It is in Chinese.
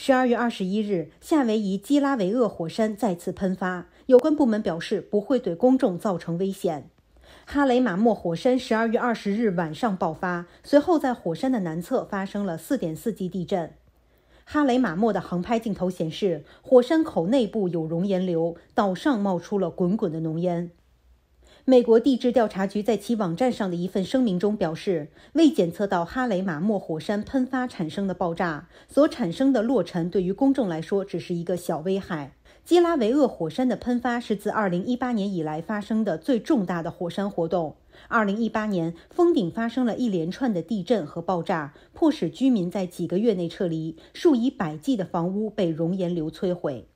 十二月二十一日，夏威夷基拉韦厄火山再次喷发。有关部门表示，不会对公众造成危险。哈雷马莫火山十二月二十日晚上爆发，随后在火山的南侧发生了四点四级地震。哈雷马莫的航拍镜头显示，火山口内部有熔岩流，岛上冒出了滚滚的浓烟。美国地质调查局在其网站上的一份声明中表示，未检测到哈雷马莫火山喷发产生的爆炸所产生的落尘，对于公众来说只是一个小危害。基拉维厄火山的喷发是自2018年以来发生的最重大的火山活动。2018年，峰顶发生了一连串的地震和爆炸，迫使居民在几个月内撤离，数以百计的房屋被熔岩流摧毁。